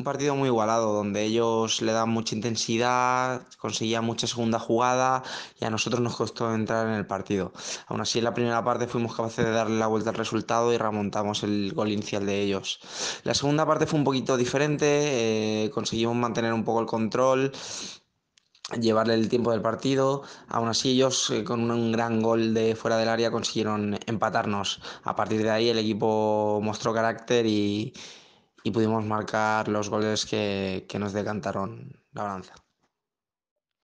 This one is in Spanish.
Un partido muy igualado, donde ellos le dan mucha intensidad, conseguían mucha segunda jugada y a nosotros nos costó entrar en el partido. Aún así, en la primera parte fuimos capaces de darle la vuelta al resultado y remontamos el gol inicial de ellos. La segunda parte fue un poquito diferente, eh, conseguimos mantener un poco el control, llevarle el tiempo del partido. Aún así ellos eh, con un gran gol de fuera del área consiguieron empatarnos. A partir de ahí el equipo mostró carácter y, y pudimos marcar los goles que, que nos decantaron la balanza.